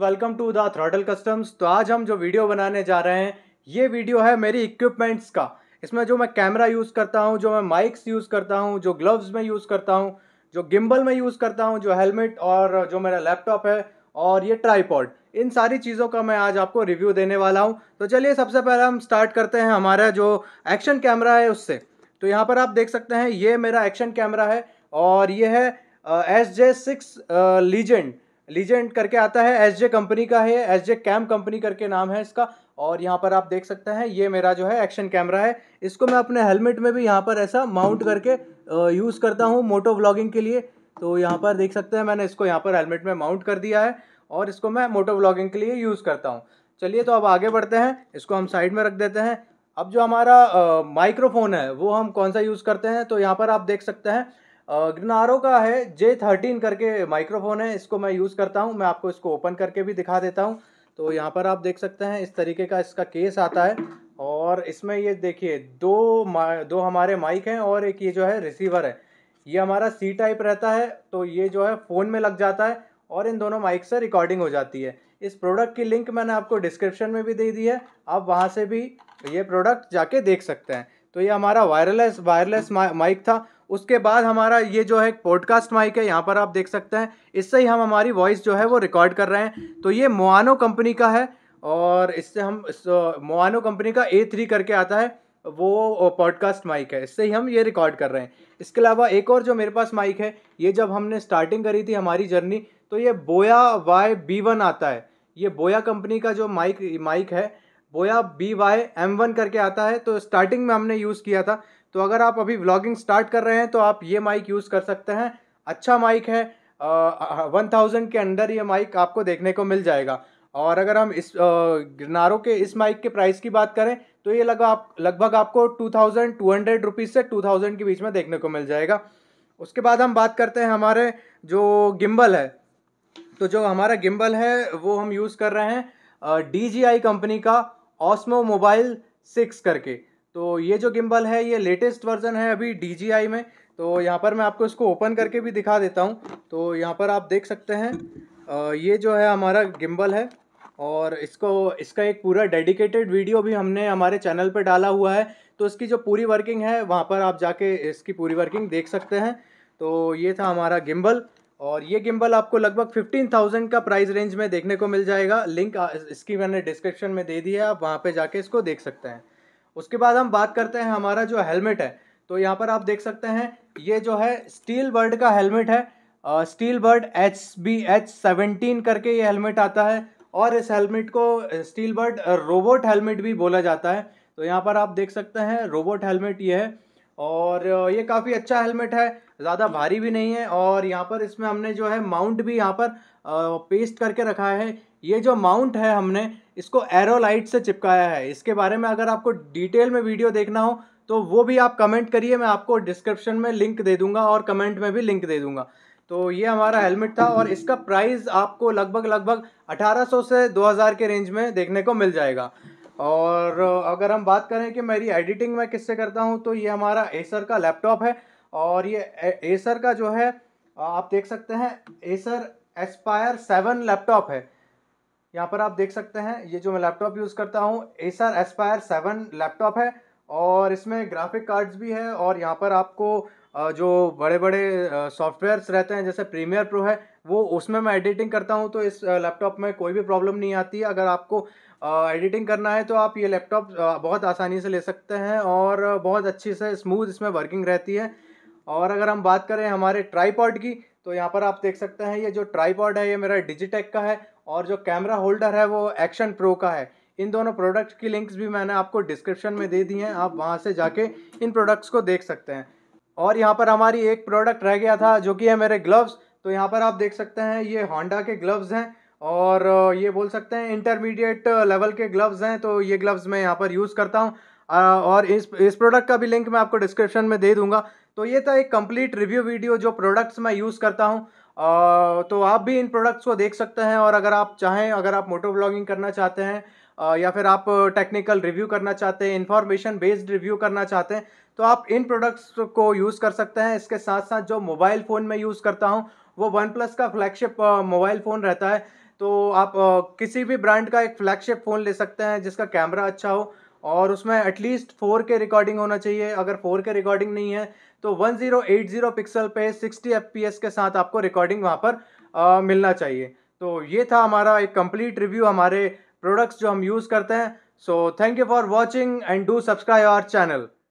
welcome to the Throttle Customs तो आज हम जो वीडियो बनाने जा रहे हैं ये वीडियो है मेरी इक्विपमेंट्स का इसमें जो मैं कैमरा यूज़ करता हूँ जो मैं माइक्स यूज़ करता हूँ जो ग्लव्स में यूज़ करता हूँ जो गिम्बल में यूज़ करता हूँ जो हेलमेट और जो मेरा लैपटॉप है और ये ट्राईपॉड इन सारी चीज़ों का मैं आज आपको रिव्यू देने वाला हूँ तो चलिए सबसे पहले हम स्टार्ट करते हैं हमारा जो एक्शन कैमरा है उससे तो यहाँ पर आप देख सकते हैं ये मेरा एक्शन कैमरा है और ये है S J six legend legend करके आता है एस जे कंपनी का है एस जे कैम कंपनी करके नाम है इसका और यहाँ पर आप देख सकते हैं ये मेरा जो है एक्शन कैमरा है इसको मैं अपने हेलमेट में भी यहाँ पर ऐसा माउंट करके यूज़ करता हूँ मोटो व्लॉगिंग के लिए तो यहाँ पर देख सकते हैं मैंने इसको यहाँ पर हेलमेट में माउंट कर दिया है और इसको मैं मोटो व्लॉगिंग के लिए यूज़ करता हूँ चलिए तो अब आगे बढ़ते हैं इसको हम साइड में रख देते हैं अब जो हमारा माइक्रोफोन है वो हम कौन सा यूज़ करते हैं तो यहाँ पर आप देख सकते हैं ग्रनारो का है जे थर्टीन करके माइक्रोफोन है इसको मैं यूज़ करता हूँ मैं आपको इसको ओपन करके भी दिखा देता हूँ तो यहाँ पर आप देख सकते हैं इस तरीके का इसका केस आता है और इसमें ये देखिए दो दो हमारे माइक हैं और एक ये जो है रिसीवर है ये हमारा सी टाइप रहता है तो ये जो है फ़ोन में लग जाता है और इन दोनों माइक से रिकॉर्डिंग हो जाती है इस प्रोडक्ट की लिंक मैंने आपको डिस्क्रिप्शन में भी दे दी है आप वहाँ से भी ये प्रोडक्ट जाके देख सकते हैं तो ये हमारा वायरलेस वायरलेस माइक था उसके बाद हमारा ये जो है पॉडकास्ट माइक है यहाँ पर आप देख सकते हैं इससे ही हम हमारी वॉइस जो है वो रिकॉर्ड कर रहे हैं तो ये मोआनो कंपनी का है और इससे हम इस मोआनो कंपनी का ए थ्री करके आता है वो पॉडकास्ट माइक है इससे ही हम ये रिकॉर्ड कर रहे हैं इसके अलावा एक और जो मेरे पास माइक है ये जब हमने स्टार्टिंग करी थी हमारी जर्नी तो ये बोया वाई बी वन आता है ये बोया कंपनी का जो माइक माइक है बोया बी वाई एम वन करके आता है तो स्टार्टिंग में हमने यूज़ किया था तो अगर आप अभी व्लॉगिंग स्टार्ट कर रहे हैं तो आप ये माइक यूज़ कर सकते हैं अच्छा माइक है वन थाउजेंड के अंडर ये माइक आपको देखने को मिल जाएगा और अगर हम इस गिरनारो के इस माइक के प्राइस की बात करें तो ये लगभग आप लगभग आपको two thousand two hundred rupees से टू थाउजेंड के बीच में देखने को मिल जाएगा उसके बाद हम बात करते हैं हमारे जो गिम्बल है तो जो हमारा गिम्बल है वो हम यूज़ कर रहे हैं डी जी आई कंपनी का ऑस्मो मोबाइल सिक्स करके तो ये जो गिम्बल है ये लेटेस्ट वर्जन है अभी डी में तो यहाँ पर मैं आपको इसको ओपन करके भी दिखा देता हूँ तो यहाँ पर आप देख सकते हैं ये जो है हमारा गिम्बल है और इसको इसका एक पूरा डेडिकेटेड वीडियो भी हमने हमारे चैनल पर डाला हुआ है तो इसकी जो पूरी वर्किंग है वहाँ पर आप जाके इसकी पूरी वर्किंग देख सकते हैं तो ये था हमारा गिम्बल और ये गिम्बल आपको लगभग फिफ्टीन थाउजेंड का प्राइस रेंज में देखने को मिल जाएगा लिंक इसकी मैंने डिस्क्रिप्शन में दे दी है आप वहाँ पे जाके इसको देख सकते हैं उसके बाद हम बात करते हैं हमारा जो हेलमेट है तो यहाँ पर आप देख सकते हैं ये जो है स्टील बर्ड का हेलमेट है Steelbird H B H seventeen करके ये हेलमेट आता है और इस हेलमेट को स्टील बर्ड रोबोट हेलमेट भी बोला जाता है तो यहाँ पर आप देख सकते हैं रोबोट हेलमेट ये है और ये काफ़ी अच्छा हेलमेट है ज़्यादा भारी भी नहीं है और यहाँ पर इसमें हमने जो है माउंट भी यहाँ पर पेस्ट करके रखा है ये जो माउंट है हमने इसको एरो लाइट से चिपकाया है इसके बारे में अगर आपको डिटेल में वीडियो देखना हो तो वो भी आप कमेंट करिए मैं आपको डिस्क्रिप्शन में लिंक दे दूंगा और कमेंट में भी लिंक दे दूंगा तो ये हमारा हेलमेट था और इसका प्राइस आपको लगभग लगभग 1800 से 2000 के रेंज में देखने को मिल जाएगा और अगर हम बात करें कि मेरी एडिटिंग मैं किससे करता हूँ तो ये हमारा एसर का लैपटॉप है और ये एसर का जो है आप देख सकते हैं एसर एस्पायर सेवन लैपटॉप है यहाँ पर आप देख सकते हैं ये जो मैं लैपटॉप यूज़ करता हूँ एसर एस्पायर सेवन लैपटॉप है और इसमें ग्राफिक कार्ड्स भी है और यहाँ पर आपको जो बड़े बड़े सॉफ्टवेयर्स रहते हैं जैसे प्रीमियर प्रो है वो उसमें मैं एडिटिंग करता हूँ तो इस लैपटॉप में कोई भी प्रॉब्लम नहीं आती अगर आपको एडिटिंग करना है तो आप ये लैपटॉप बहुत आसानी से ले सकते हैं और बहुत अच्छी से स्मूथ इसमें वर्किंग रहती है और अगर हम बात करें हमारे ट्राईपॉड की तो यहाँ पर आप देख सकते हैं ये जो ट्राईपॉड है ये मेरा डिजिटेक का है और जो कैमरा होल्डर है वो एक्शन प्रो का है इन दोनों प्रोडक्ट्स की लिंक्स भी मैंने आपको डिस्क्रिप्शन में दे दी हैं आप वहाँ से जाके इन प्रोडक्ट्स को देख सकते हैं और यहाँ पर हमारी एक प्रोडक्ट रह गया था जो कि है मेरे ग्लव्स तो यहाँ पर आप देख सकते हैं ये होंडा के ग्लव्स हैं और ये बोल सकते हैं इंटरमीडिएट लेवल के ग्लव्स हैं तो ये ग्लव्स मैं यहाँ पर यूज़ करता हूँ और इस इस प्रोडक्ट का भी लिंक मैं आपको डिस्क्रिप्शन में दे दूंगा तो ये था एक कंप्लीट रिव्यू वीडियो जो प्रोडक्ट्स मैं यूज़ करता हूँ तो आप भी इन प्रोडक्ट्स को देख सकते हैं और अगर आप चाहें अगर आप मोटो ब्लॉगिंग करना चाहते हैं या फिर आप टेक्निकल रिव्यू करना चाहते हैं इन्फॉर्मेशन बेस्ड रिव्यू करना चाहते हैं तो आप इन प्रोडक्ट्स को यूज़ कर सकते हैं इसके साथ साथ जो मोबाइल फ़ोन में यूज़ करता हूँ वो वन प्लस का फ्लैगशिप मोबाइल फ़ोन रहता है तो आप किसी भी ब्रांड का एक फ्लैगशिप फ़ोन ले सकते हैं जिसका कैमरा अच्छा हो और उसमें एटलीस्ट फोर के रिकॉर्डिंग होना चाहिए अगर फोर के रिकॉर्डिंग नहीं है तो 1080 पिक्सल पे 60 एस के साथ आपको रिकॉर्डिंग वहाँ पर आ, मिलना चाहिए तो ये था हमारा एक कंप्लीट रिव्यू हमारे प्रोडक्ट्स जो हम यूज़ करते हैं so thank you for watching and do subscribe our channel